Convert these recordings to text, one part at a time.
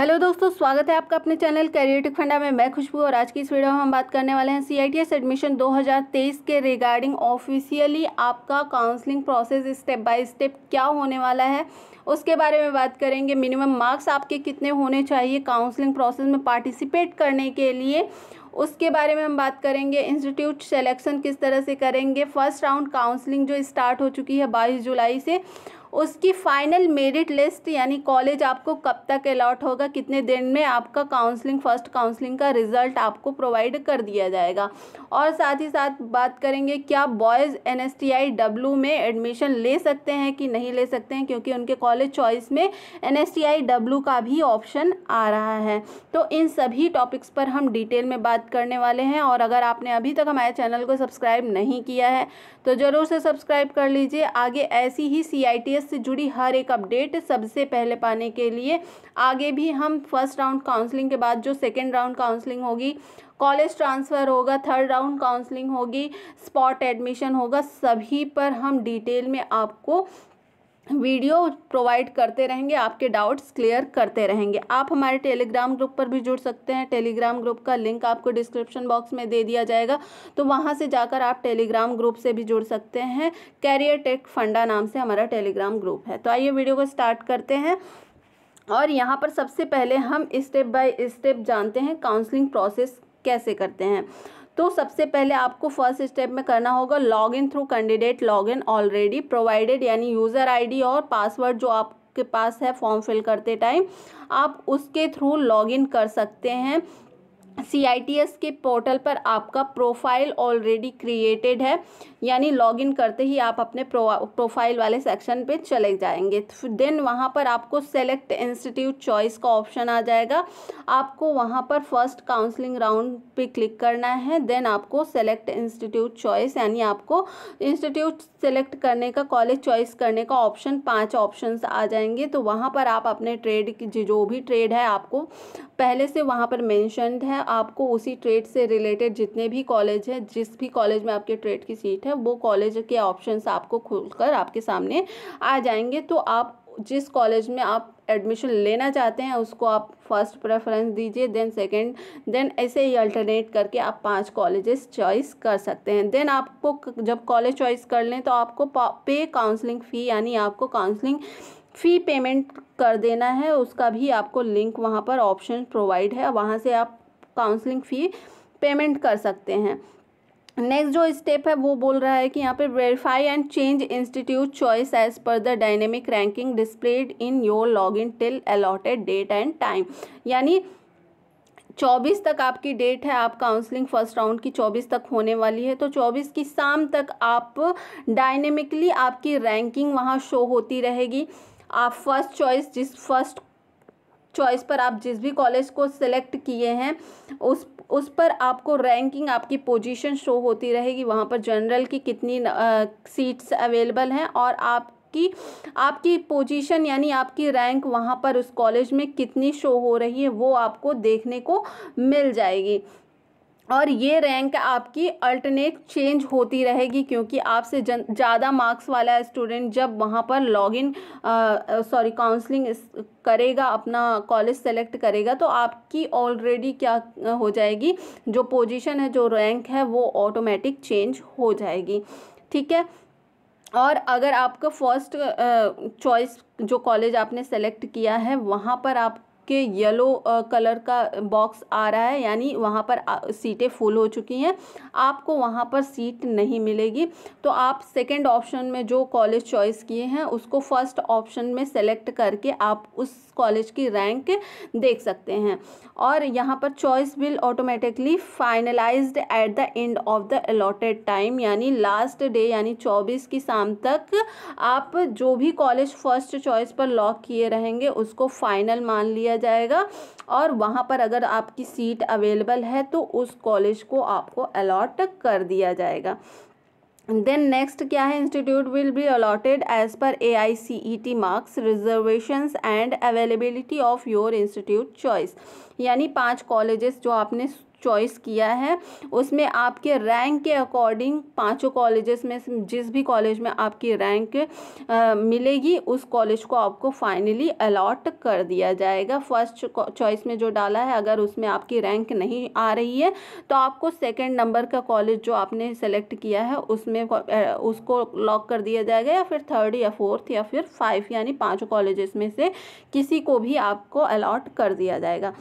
hello दोस्तों स्वागत है आपका अपने चैनल कैरियर फंडा में मैं खुशबू और आज की इस वीडियो में हम बात करने वाले हैं सीआईटीएस एडमिशन 2023 के रिगार्डिंग ऑफिशियली आपका counselling process step by step क्या होने वाला है उसके बारे में बात करेंगे मिनिमम मार्क्स आपके कितने होने चाहिए काउंसलिंग प्रोसेस में पार्टिसिपेट करने के लिए उसके बारे में हम बात करेंगे इंस्टीट्यूट सेलेक्शन किस तरह से करेंगे फर्स्ट राउंड काउंसलिंग जो स्टार्ट हो चुकी है बाईस जुलाई से उसकी फ़ाइनल मेरिट लिस्ट यानी कॉलेज आपको कब तक अलाट होगा कितने दिन में आपका काउंसलिंग फ़र्स्ट काउंसलिंग का रिज़ल्ट आपको प्रोवाइड कर दिया जाएगा और साथ ही साथ बात करेंगे क्या boys N S T I W में एडमिशन ले सकते हैं कि नहीं ले सकते हैं क्योंकि उनके कॉलेज चॉइस में N S T I W का भी ऑप्शन आ रहा है तो इन सभी टॉपिक्स पर हम डिटेल में बात करने वाले हैं और अगर आपने अभी तक हमारे चैनल को सब्सक्राइब नहीं किया है तो ज़रूर से सब्सक्राइब कर लीजिए आगे ऐसी ही सी आई टी यूपीएस से जुड़ी हर एक अपडेट सबसे पहले पाने के लिए आगे भी हम फर्स्ट राउंड काउंसलिंग के बाद जो सेकेंड राउंड काउंसलिंग होगी कॉलेज ट्रांसफ़र होगा थर्ड राउंड काउंसलिंग होगी स्पॉट एडमिशन होगा सभी पर हम डिटेल में आपको वीडियो प्रोवाइड करते रहेंगे आपके डाउट्स क्लियर करते रहेंगे आप हमारे टेलीग्राम ग्रुप पर भी जुड़ सकते हैं टेलीग्राम ग्रुप का लिंक आपको डिस्क्रिप्शन बॉक्स में दे दिया जाएगा तो वहाँ से जाकर आप टेलीग्राम ग्रुप से भी जुड़ सकते हैं कैरियर टेक फंडा नाम से हमारा टेलीग्राम ग्रुप है तो आइए वीडियो को स्टार्ट करते हैं और यहाँ पर सबसे पहले हम स्टेप बाई स्टेप जानते हैं काउंसलिंग प्रोसेस कैसे करते हैं तो सबसे पहले आपको फर्स्ट स्टेप में करना होगा log in through candidate log in already provided यानी यूज़र आईडी और पासवर्ड जो आप के पास है फॉर्म फिल करते टाइम आप उसके थ्रू लॉग इन कर सकते हैं सी के पोर्टल पर आपका प्रोफाइल ऑलरेडी क्रिएटेड है यानी लॉगिन करते ही आप अपने प्रोफाइल वाले सेक्शन पे चले जाएंगे देन तो वहाँ पर आपको सेलेक्ट इंस्टीट्यूट चॉइस का ऑप्शन आ जाएगा आपको वहाँ पर फर्स्ट काउंसलिंग राउंड पे क्लिक करना है देन आपको सेलेक्ट इंस्टीट्यूट चॉइस यानी आपको इंस्टीट्यूट सेलेक्ट करने का कॉलेज चॉइस करने का ऑप्शन पाँच ऑप्शन आ जाएंगे तो वहाँ पर आप अपने ट्रेड की जो भी ट्रेड है आपको पहले से वहाँ पर मैंशनड है आपको उसी ट्रेड से रिलेटेड जितने भी कॉलेज है जिस भी कॉलेज में आपके ट्रेड की सीट हैं वो कॉलेज के ऑप्शंस आपको खुलकर आपके सामने आ जाएंगे तो आप जिस कॉलेज में आप एडमिशन लेना चाहते हैं उसको आप फर्स्ट प्रेफरेंस दीजिए देन सेकंड देन ऐसे ही अल्टरनेट करके आप पांच कॉलेजेस चॉइस कर सकते हैं देन आपको जब कॉलेज चॉइस कर लें तो आपको पे काउंसलिंग फ़ी यानी आपको काउंसलिंग फ़ी पेमेंट कर देना है उसका भी आपको लिंक वहाँ पर ऑप्शन प्रोवाइड है वहाँ से आप काउंसलिंग फ़ी पेमेंट कर सकते हैं नेक्स्ट जो स्टेप है वो बोल रहा है कि यहाँ पे verify and change institute choice as per the dynamic ranking displayed in your login till allotted date and time यानी चौबीस तक आपकी डेट है आप काउंसलिंग फर्स्ट राउंड की चौबीस तक होने वाली है तो चौबीस की शाम तक आप डायनेमिकली आपकी रैंकिंग वहाँ शो होती रहेगी आप फर्स्ट चॉइस जिस फर्स्ट चॉइस पर आप जिस भी कॉलेज को सिलेक्ट किए हैं उस उस पर आपको रैंकिंग आपकी पोजीशन शो होती रहेगी वहाँ पर जनरल की कितनी सीट्स अवेलेबल हैं और आप कि आपकी पोजीशन यानी आपकी रैंक वहाँ पर उस कॉलेज में कितनी शो हो रही है वो आपको देखने को मिल जाएगी और ये रैंक आपकी अल्टरनेट चेंज होती रहेगी क्योंकि आपसे जन ज़्यादा मार्क्स वाला स्टूडेंट जब वहाँ पर लॉगिन सॉरी काउंसलिंग करेगा अपना कॉलेज सेलेक्ट करेगा तो आपकी ऑलरेडी क्या हो जाएगी जो पोजीशन है जो रैंक है वो ऑटोमेटिक चेंज हो जाएगी ठीक है और अगर आपका फर्स्ट चॉइस जो कॉलेज आपने सेलेक्ट किया है वहाँ पर आप आपके येलो कलर का बॉक्स आ रहा है यानी वहाँ पर सीटें फुल हो चुकी हैं आपको वहाँ पर सीट नहीं मिलेगी तो आप सेकेंड ऑप्शन में जो कॉलेज चॉइस किए हैं उसको फर्स्ट ऑप्शन में सेलेक्ट करके आप उस कॉलेज की रैंक देख सकते हैं और यहाँ पर choice will automatically finalized at the end of the allotted time यानी लास्ट डे यानी 24 की शाम तक आप जो भी कॉलेज फर्स्ट चॉइस पर लॉक किए रहेंगे उसको फाइनल मान लिया जाएगा और वहाँ पर अगर आपकी सीट अवेलेबल है तो उस कॉलेज को आपको अलॉट कर दिया जाएगा देन नेक्स्ट क्या है institute will be allotted as per A I C E T marks reservations and availability of your institute choice यानी पांच कॉलेजेस जो आपने चॉइस किया है उसमें आपके रैंक के अकॉर्डिंग पांचों कॉलेजेस में जिस भी कॉलेज में आपकी रैंक आ, मिलेगी उस कॉलेज को आपको फाइनली अलाट कर दिया जाएगा फर्स्ट चॉइस में जो डाला है अगर उसमें आपकी रैंक नहीं आ रही है तो आपको सेकेंड नंबर का कॉलेज जो आपने सेलेक्ट किया है उसमें उसको लॉक कर दिया जाएगा या फिर थर्ड या फोर्थ या फिर फाइव यानी पाँचों कॉलेज में से किसी को भी आपको अलाट कर दिया जाएगा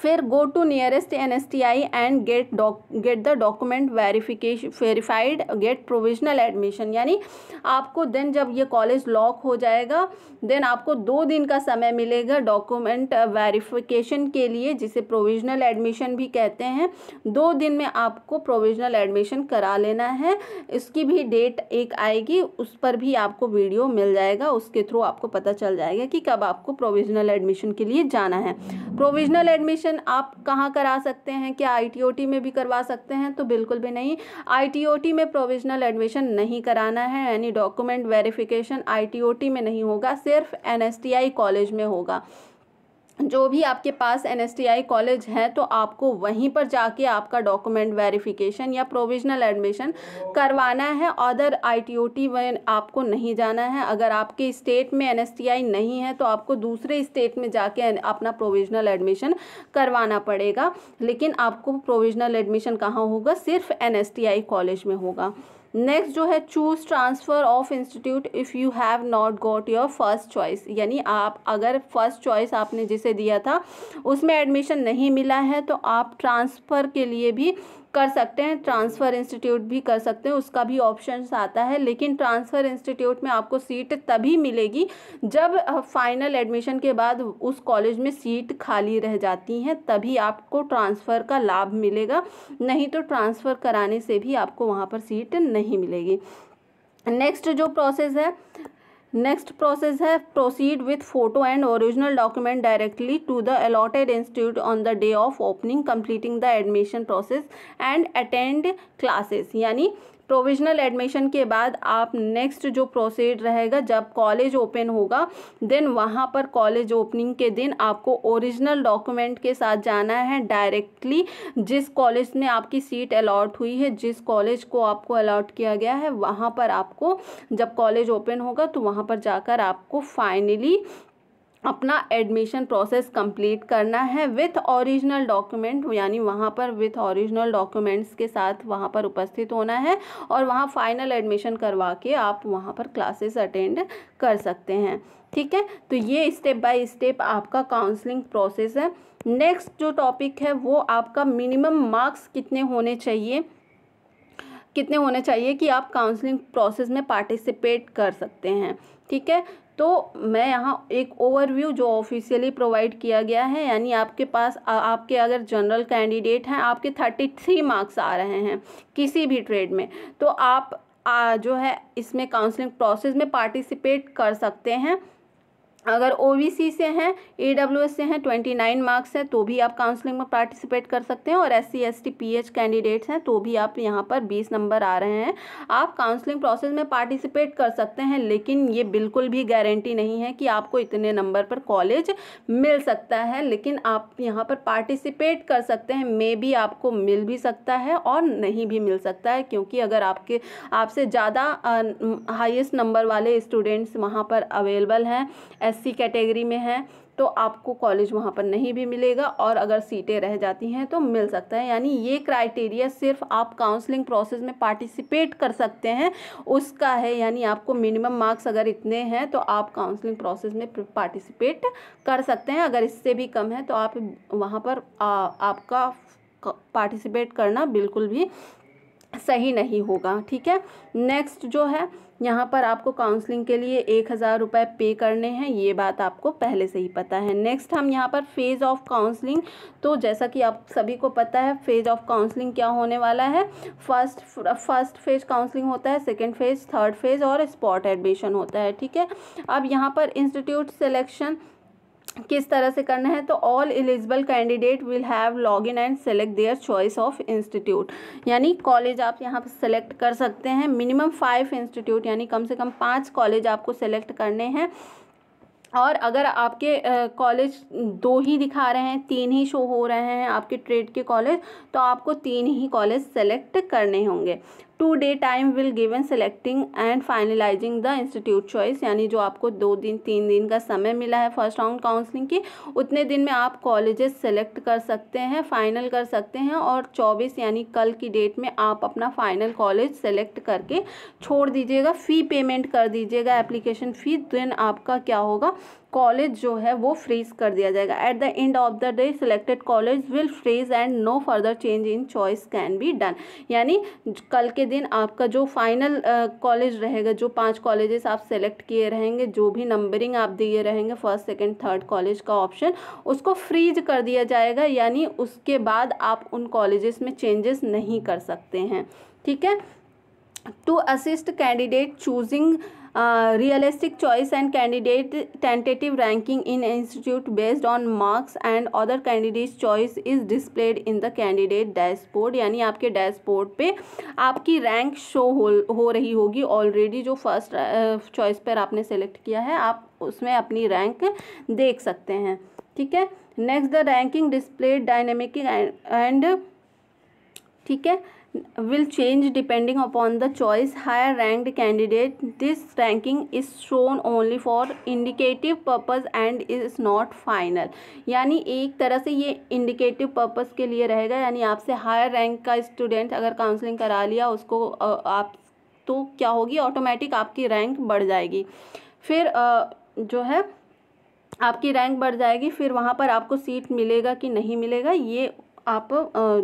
फिर go to nearest N S T I and get doc get the document verification verified get provisional admission यानी आपको देन जब ये कॉलेज लॉक हो जाएगा देन आपको दो दिन का समय मिलेगा डॉक्यूमेंट वेरीफिकेशन uh, के लिए जिसे प्रोविजनल एडमिशन भी कहते हैं दो दिन में आपको प्रोविजनल एडमिशन करा लेना है इसकी भी डेट एक आएगी उस पर भी आपको वीडियो मिल जाएगा उसके थ्रू आपको पता चल जाएगा कि कब आपको प्रोविजनल एडमिशन के लिए जाना है प्रोविजनल एडमिशन रजिस्ट्रेशन आप कहाँ करा सकते हैं क्या आईटीओटी में भी करवा सकते हैं तो बिल्कुल भी नहीं आईटीओटी में प्रोविजनल एडमिशन नहीं कराना है यानी डॉक्यूमेंट वेरिफिकेशन आईटीओटी में नहीं होगा सिर्फ एनएसटीआई कॉलेज में होगा जो भी आपके पास एन कॉलेज है तो आपको वहीं पर जाके आपका डॉक्यूमेंट वेरिफिकेशन या प्रोविजनल एडमिशन करवाना है other I T O T one आपको नहीं जाना है अगर आपके स्टेट में एन नहीं है तो आपको दूसरे स्टेट में जाके अपना प्रोविजनल एडमिशन करवाना पड़ेगा लेकिन आपको प्रोविजनल एडमिशन कहाँ होगा सिर्फ एन कॉलेज में होगा नेक्स्ट जो है choose transfer of institute if you have not got your first choice यानी आप अगर फर्स्ट चॉइस आपने जिसे दिया था उसमें एडमिशन नहीं मिला है तो आप ट्रांसफ़र के लिए भी कर सकते हैं ट्रांसफ़र इंस्टीट्यूट भी कर सकते हैं उसका भी ऑप्शन आता है लेकिन ट्रांसफ़र इंस्टीट्यूट में आपको सीट तभी मिलेगी जब फाइनल एडमिशन के बाद उस कॉलेज में सीट खाली रह जाती हैं तभी आपको ट्रांसफ़र का लाभ मिलेगा नहीं तो ट्रांसफ़र कराने से भी आपको वहाँ पर सीट नहीं मिलेगी नेक्स्ट जो प्रोसेस है नेक्स्ट प्रोसेस है proceed with photo and original document directly to the allotted institute on the day of opening completing the admission process and attend classes यानी प्रोविजनल एडमिशन के बाद आप नेक्स्ट जो प्रोसीड रहेगा जब कॉलेज ओपन होगा then वहाँ पर कॉलेज ओपनिंग के दिन आपको ओरिजिनल डॉक्यूमेंट के साथ जाना है डायरेक्टली जिस कॉलेज में आपकी सीट अलॉट हुई है जिस कॉलेज को आपको अलॉट किया गया है वहाँ पर आपको जब कॉलेज ओपन होगा तो वहाँ पर जाकर आपको फाइनली अपना एडमिशन प्रोसेस कंप्लीट करना है विथ ओरिजिनल डॉक्यूमेंट यानी वहाँ पर विथ ओरिजिनल डॉक्यूमेंट्स के साथ वहाँ पर उपस्थित होना है और वहाँ फाइनल एडमिशन करवा के आप वहाँ पर क्लासेस अटेंड कर सकते हैं ठीक है तो ये स्टेप बाय स्टेप आपका काउंसलिंग प्रोसेस है नेक्स्ट जो टॉपिक है वो आपका मिनिमम मार्क्स कितने होने चाहिए कितने होने चाहिए कि आप काउंसलिंग प्रोसेस में पार्टिसिपेट कर सकते हैं ठीक है तो मैं यहाँ एक ओवरव्यू जो ऑफिशियली प्रोवाइड किया गया है यानी आपके पास आ, आपके अगर जनरल कैंडिडेट हैं आपके थर्टी थ्री मार्क्स आ रहे हैं किसी भी ट्रेड में तो आप आ, जो है इसमें काउंसलिंग प्रोसेस में पार्टिसिपेट कर सकते हैं अगर ओ से हैं ए से हैं ट्वेंटी नाइन मार्क्स हैं तो भी आप काउंसलिंग में पार्टिसिपेट कर सकते हैं और S C S T P H candidates हैं तो भी आप यहाँ पर बीस नंबर आ रहे हैं आप काउंसलिंग प्रोसेस में पार्टिसिपेट कर सकते हैं लेकिन ये बिल्कुल भी गारंटी नहीं है कि आपको इतने नंबर पर कॉलेज मिल सकता है लेकिन आप यहाँ पर पार्टिसिपेट कर सकते हैं मे भी आपको मिल भी सकता है और नहीं भी मिल सकता है क्योंकि अगर आपके आपसे ज़्यादा हाइस्ट नंबर वाले स्टूडेंट्स वहाँ पर अवेलेबल हैं एस एससी कैटेगरी में हैं तो आपको कॉलेज वहाँ पर नहीं भी मिलेगा और अगर सीटें रह जाती हैं तो मिल सकता है यानी ये क्राइटेरिया सिर्फ आप काउंसलिंग प्रोसेस में पार्टिसिपेट कर सकते हैं उसका है यानी आपको मिनिमम मार्क्स अगर इतने हैं तो आप काउंसलिंग प्रोसेस में पार्टिसिपेट कर सकते हैं अगर इससे भी कम है तो आप वहाँ पर आ, आपका पार्टिसिपेट करना बिल्कुल भी सही नहीं होगा ठीक है नेक्स्ट जो है यहाँ पर आपको काउंसलिंग के लिए एक हज़ार रुपये पे करने हैं ये बात आपको पहले से ही पता है नेक्स्ट हम यहाँ पर फेज़ ऑफ काउंसलिंग तो जैसा कि आप सभी को पता है फेज़ ऑफ काउंसलिंग क्या होने वाला है फर्स्ट फर्स्ट फेज काउंसलिंग होता है सेकेंड फेज थर्ड फेज और स्पॉट एडमिशन होता है ठीक है अब यहाँ पर इंस्टीट्यूट सेलेक्शन किस तरह से करना है तो all eligible candidate will have log in and select their choice of institute यानी कॉलेज आप यहाँ पर सेलेक्ट कर सकते हैं मिनिमम फाइव इंस्टीट्यूट यानी कम से कम पाँच कॉलेज आपको सेलेक्ट करने हैं और अगर आपके कॉलेज दो ही दिखा रहे हैं तीन ही शो हो रहे हैं आपके ट्रेड के कॉलेज तो आपको तीन ही कॉलेज सेलेक्ट करने होंगे two day time will given selecting and finalizing the institute choice यानी जो आपको दो दिन तीन दिन का समय मिला है फर्स्ट राउंड काउंसलिंग की उतने दिन में आप कॉलेजेस सेलेक्ट कर सकते हैं फाइनल कर सकते हैं और चौबीस यानी कल की डेट में आप अपना फाइनल कॉलेज सेलेक्ट करके छोड़ दीजिएगा फ़ी पेमेंट कर दीजिएगा एप्लीकेशन फ़ी देन आपका क्या होगा कॉलेज जो है वो फ्रीज कर दिया जाएगा at the end of the day selected college will freeze and no further change in choice can be done यानी कल के दिन आपका जो फाइनल कॉलेज uh, रहेगा जो पांच कॉलेजेस आप सेलेक्ट किए रहेंगे जो भी नंबरिंग आप दिए रहेंगे फर्स्ट सेकेंड थर्ड कॉलेज का ऑप्शन उसको फ्रीज कर दिया जाएगा यानी उसके बाद आप उन कॉलेजेस में चेंजेस नहीं कर सकते हैं ठीक है to assist candidate choosing realistic choice and candidate tentative ranking in institute based on marks and other candidates choice is displayed in the candidate dashboard यानी आपके डैशबोर्ड पे आपकी रैंक शो हो हो रही होगी ऑलरेडी जो फर्स्ट चॉइस पर आपने सेलेक्ट किया है आप उसमें अपनी रैंक देख सकते हैं ठीक है next the ranking displayed dynamic and ठीक है will change depending upon the choice higher ranked candidate this ranking is shown only for indicative purpose and is not final यानी एक तरह से ये indicative purpose के लिए रहेगा यानी आपसे higher rank का student अगर counseling करा लिया उसको आप तो क्या होगी ऑटोमेटिक आपकी रैंक बढ़ जाएगी फिर जो है आपकी रैंक बढ़ जाएगी फिर वहाँ पर आपको सीट मिलेगा कि नहीं मिलेगा ये आप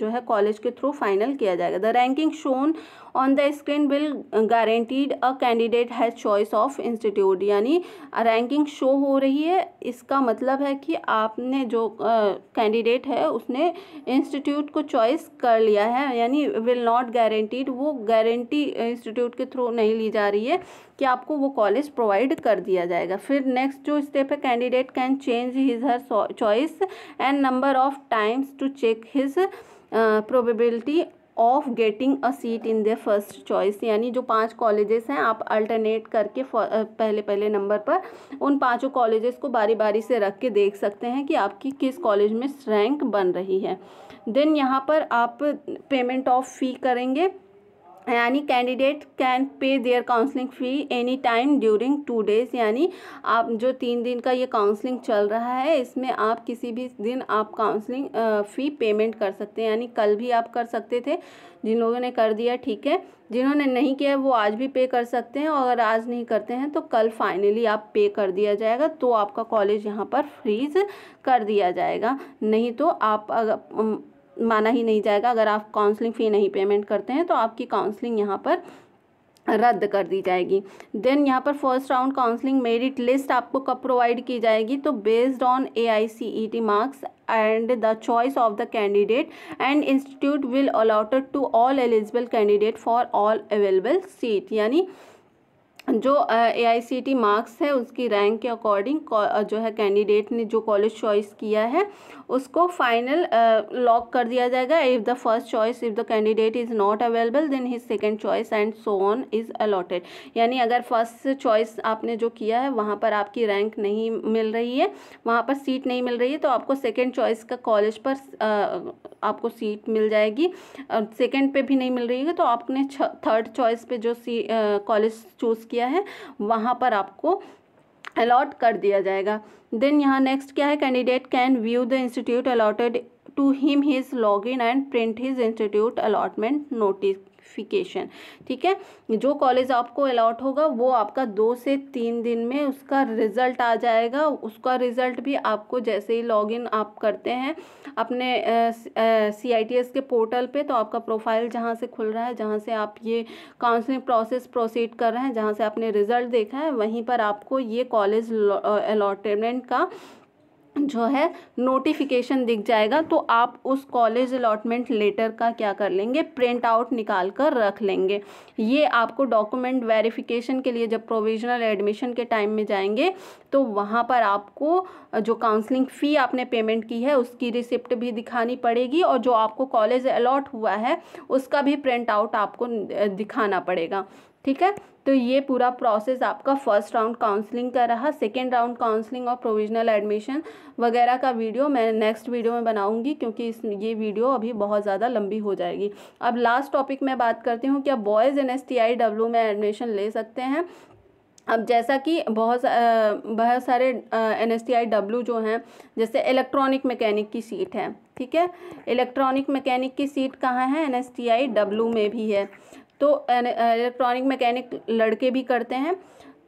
जो है कॉलेज के थ्रू फाइनल किया जाएगा the ranking shown on the screen will guaranteed a candidate has choice of institute यानी रैंकिंग शो हो रही है इसका मतलब है कि आपने जो कैंडिडेट uh, है उसने इंस्टीट्यूट को चॉइस कर लिया है यानी विल नॉट गारंटीड वो गारंटी इंस्टीट्यूट के थ्रू नहीं ली जा रही है कि आपको वो कॉलेज प्रोवाइड कर दिया जाएगा फिर नेक्स्ट जो स्टेप है candidate can change his her choice and number of times to check his probability of getting a seat in the first choice यानी जो पांच कॉलेजेस हैं आप अल्टरनेट करके uh, पहले पहले नंबर पर उन पांचों कॉलेजेस को बारी बारी से रख के देख सकते हैं कि आपकी किस कॉलेज में रैंक बन रही है देन यहाँ पर आप पेमेंट ऑफ फ़ी करेंगे यानी candidate can pay their counselling fee any time during two days यानी आप जो तीन दिन का ये काउंसलिंग चल रहा है इसमें आप किसी भी दिन आप काउंसलिंग फ़ी पेमेंट कर सकते हैं यानी कल भी आप कर सकते थे जिन लोगों ने कर दिया ठीक है जिन्होंने नहीं किया वो आज भी पे कर सकते हैं और अगर आज नहीं करते हैं तो कल फाइनली आप पे कर दिया जाएगा तो आपका कॉलेज यहाँ पर फ्रीज़ कर दिया जाएगा नहीं तो आप अगर माना ही नहीं जाएगा अगर आप काउंसलिंग फ़ी नहीं पेमेंट करते हैं तो आपकी काउंसलिंग यहाँ पर रद्द कर दी जाएगी देन यहाँ पर first round counselling merit list आपको कब प्रोवाइड की जाएगी तो based on A I C E T marks and the choice of the candidate and institute will allotted to all eligible candidate for all available seat यानी जो ए I C T marks है उसकी rank के according जो है candidate ने जो college choice किया है उसको फाइनल लॉक कर दिया जाएगा if the first choice if the candidate is not available then his second choice and so on is allotted यानी अगर फर्स्ट चॉइस आपने जो किया है वहाँ पर आपकी रैंक नहीं मिल रही है वहाँ पर सीट नहीं मिल रही है तो आपको सेकेंड चॉइस का कॉलेज पर आपको सीट मिल जाएगी सेकेंड पे भी नहीं मिल रही है तो आपने थर्ड चॉइस पे जो सी कॉलेज चूज़ किया किया है वहाँ पर आपको अलॉट कर दिया जाएगा देन यहाँ नेक्स्ट क्या है candidate can view the institute allotted to him his log in and print his institute allotment notice notification ठीक है जो कॉलेज आपको अलॉट होगा वो आपका दो से तीन दिन में उसका रिज़ल्ट आ जाएगा उसका रिज़ल्ट भी आपको जैसे ही लॉगिन आप करते हैं अपने सी आई टी एस के पोर्टल पे तो आपका प्रोफाइल जहाँ से खुल रहा है जहाँ से आप ये काउंसलिंग प्रोसेस प्रोसीड कर रहे हैं जहाँ से आपने रिज़ल्ट देखा है वहीं पर आपको ये कॉलेज अलॉटमेंट का जो है नोटिफिकेशन दिख जाएगा तो आप उस कॉलेज अलॉटमेंट लेटर का क्या कर लेंगे प्रिंट आउट निकाल कर रख लेंगे ये आपको डॉक्यूमेंट वेरिफिकेशन के लिए जब प्रोविजनल एडमिशन के टाइम में जाएंगे तो वहाँ पर आपको जो काउंसलिंग फ़ी आपने पेमेंट की है उसकी रिसिप्ट भी दिखानी पड़ेगी और जो आपको कॉलेज अलॉट हुआ है उसका भी प्रिंट आउट आपको दिखाना पड़ेगा ठीक है तो ये पूरा प्रोसेस आपका फर्स्ट राउंड काउंसलिंग का रहा सेकेंड राउंड काउंसलिंग और प्रोविजनल एडमिशन वगैरह का वीडियो मैं नेक्स्ट वीडियो में बनाऊंगी क्योंकि इस ये वीडियो अभी बहुत ज़्यादा लंबी हो जाएगी अब लास्ट टॉपिक मैं बात करती हूँ क्या boys N S T I W में एडमिशन ले सकते हैं अब जैसा कि बहुत बहुत सारे N S T I W जो हैं जैसे इलेक्ट्रॉनिक मैकेनिक की सीट है ठीक है इलेक्ट्रॉनिक मैकेनिक की सीट कहाँ है N S T I W में भी है तो इलेक्ट्रॉनिक मैकेनिक लड़के भी करते हैं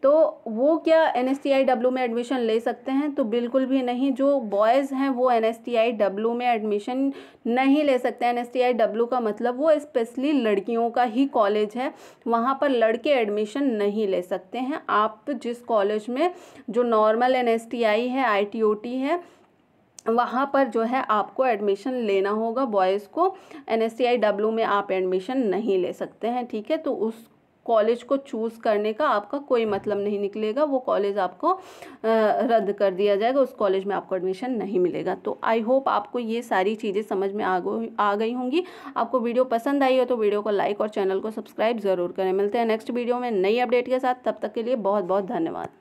तो वो क्या N S T I W में एडमिशन ले सकते हैं तो बिल्कुल भी नहीं जो बॉयज़ हैं वो N S T I W में एडमिशन नहीं ले सकते N S T I W का मतलब वो स्पेशली लड़कियों का ही कॉलेज है वहाँ पर लड़के एडमिशन नहीं ले सकते हैं आप जिस कॉलेज में जो normal N S T I है आई टी ओ टी है वहाँ पर जो है आपको एडमिशन लेना होगा बॉयज़ को एन एस में आप एडमिशन नहीं ले सकते हैं ठीक है तो उस कॉलेज को चूज़ करने का आपका कोई मतलब नहीं निकलेगा वो कॉलेज आपको रद्द कर दिया जाएगा उस कॉलेज में आपको एडमिशन नहीं मिलेगा तो आई होप आपको ये सारी चीज़ें समझ में आ गई आ गई होंगी आपको वीडियो पसंद आई हो तो वीडियो को लाइक और चैनल को सब्सक्राइब ज़रूर करें मिलते हैं नेक्स्ट वीडियो में नई अपडेट के साथ तब तक के लिए बहुत बहुत धन्यवाद